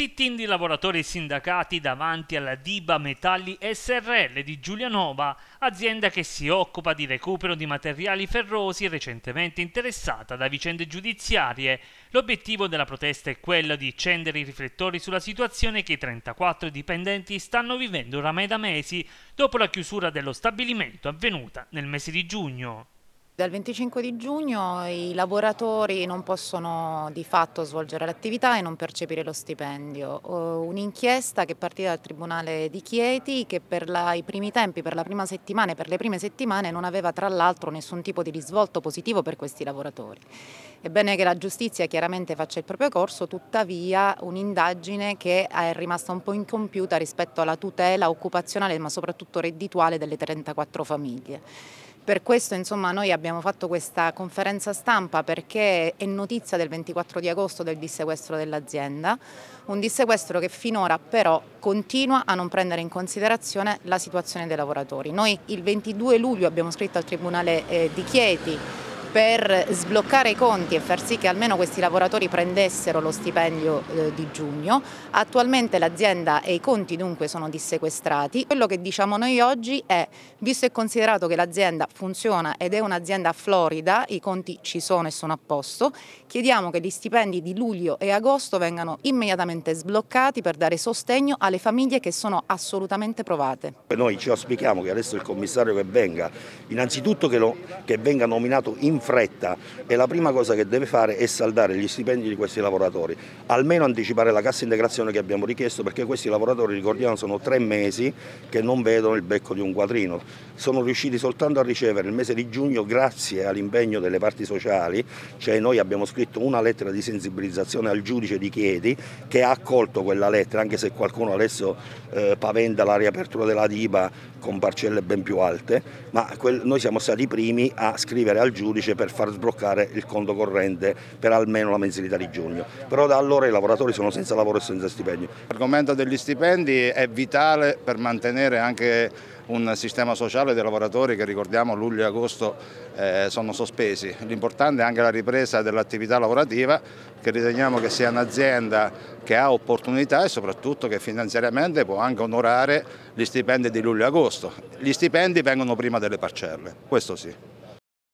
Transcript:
sit-in di lavoratori sindacati davanti alla Diba Metalli SRL di Giulianova, azienda che si occupa di recupero di materiali ferrosi recentemente interessata da vicende giudiziarie. L'obiettivo della protesta è quello di accendere i riflettori sulla situazione che i 34 dipendenti stanno vivendo oramai da mesi dopo la chiusura dello stabilimento avvenuta nel mese di giugno. Dal 25 di giugno i lavoratori non possono di fatto svolgere l'attività e non percepire lo stipendio. Un'inchiesta che è partita dal Tribunale di Chieti che per la, i primi tempi, per la prima settimana e per le prime settimane non aveva tra l'altro nessun tipo di risvolto positivo per questi lavoratori. Ebbene che la giustizia chiaramente faccia il proprio corso, tuttavia un'indagine che è rimasta un po' incompiuta rispetto alla tutela occupazionale ma soprattutto reddituale delle 34 famiglie. Per questo insomma, noi abbiamo fatto questa conferenza stampa perché è notizia del 24 di agosto del dissequestro dell'azienda, un dissequestro che finora però continua a non prendere in considerazione la situazione dei lavoratori. Noi il 22 luglio abbiamo scritto al Tribunale eh, di Chieti per sbloccare i conti e far sì che almeno questi lavoratori prendessero lo stipendio eh, di giugno. Attualmente l'azienda e i conti dunque sono dissequestrati. Quello che diciamo noi oggi è, visto e considerato che l'azienda funziona ed è un'azienda florida, i conti ci sono e sono a posto, chiediamo che gli stipendi di luglio e agosto vengano immediatamente sbloccati per dare sostegno alle famiglie che sono assolutamente provate. Noi ci auspichiamo che adesso il commissario che venga, innanzitutto che, lo, che venga nominato in fretta e la prima cosa che deve fare è saldare gli stipendi di questi lavoratori, almeno anticipare la cassa integrazione che abbiamo richiesto perché questi lavoratori, ricordiamo, sono tre mesi che non vedono il becco di un quadrino, sono riusciti soltanto a ricevere il mese di giugno grazie all'impegno delle parti sociali, cioè noi abbiamo scritto una lettera di sensibilizzazione al giudice di Chiedi che ha accolto quella lettera, anche se qualcuno adesso eh, paventa la riapertura della DIBA con parcelle ben più alte, ma noi siamo stati i primi a scrivere al giudice legge per far sbloccare il conto corrente per almeno la mensilità di giugno. Però da allora i lavoratori sono senza lavoro e senza stipendio. L'argomento degli stipendi è vitale per mantenere anche un sistema sociale dei lavoratori che ricordiamo luglio e agosto eh, sono sospesi. L'importante è anche la ripresa dell'attività lavorativa che riteniamo che sia un'azienda che ha opportunità e soprattutto che finanziariamente può anche onorare gli stipendi di luglio e agosto. Gli stipendi vengono prima delle parcelle, questo sì.